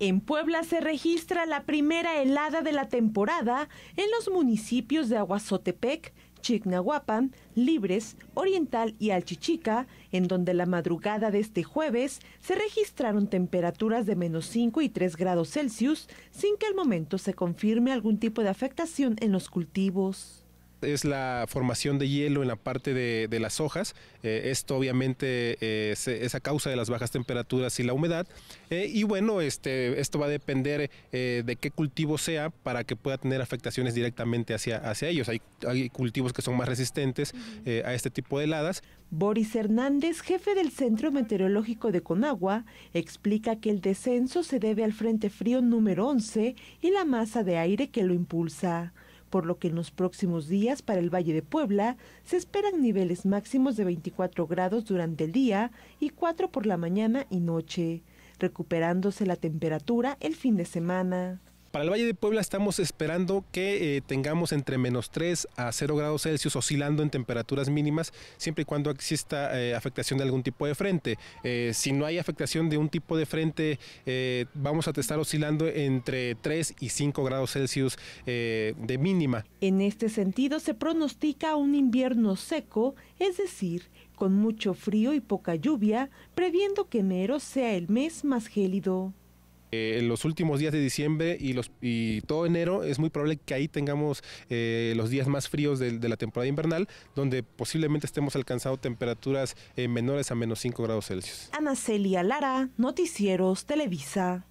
En Puebla se registra la primera helada de la temporada en los municipios de Aguazotepec, Chignahuapan, Libres, Oriental y Alchichica, en donde la madrugada de este jueves se registraron temperaturas de menos 5 y 3 grados Celsius sin que al momento se confirme algún tipo de afectación en los cultivos es la formación de hielo en la parte de, las hojas. Eh, esto obviamente eh, es a causa de las bajas temperaturas y la humedad. Eh, y bueno, este, esto va a depender de qué cultivo sea para que pueda tener afectaciones directamente hacia, hacia ellos. Hay, hay cultivos que son más resistentes a este tipo de heladas. Boris Hernández, jefe del Centro Meteorológico de Conagua, explica que el descenso se debe al Frente Frío número 11 y la masa de aire que lo impulsa por lo que en los próximos días para el Valle de Puebla se esperan niveles máximos de 24 grados durante el día y 4 por la mañana y noche, recuperándose la temperatura el fin de semana. Para el Valle de Puebla estamos esperando que eh, tengamos entre menos 3 a 0 grados Celsius oscilando en temperaturas mínimas, siempre y cuando exista eh, afectación de algún tipo de frente. Eh, si no hay afectación de un tipo de frente, vamos a estar oscilando entre 3 y 5 grados Celsius de mínima. En este sentido, se pronostica un invierno seco, es decir, con mucho frío y poca lluvia, previendo que enero sea el mes más gélido. Eh, en los últimos días de diciembre y, los, y todo enero, es muy probable que ahí tengamos eh, los días más fríos de, la temporada invernal, donde posiblemente estemos alcanzando temperaturas eh, menores a menos 5 grados Celsius. Ana Celia Lara, Noticieros Televisa.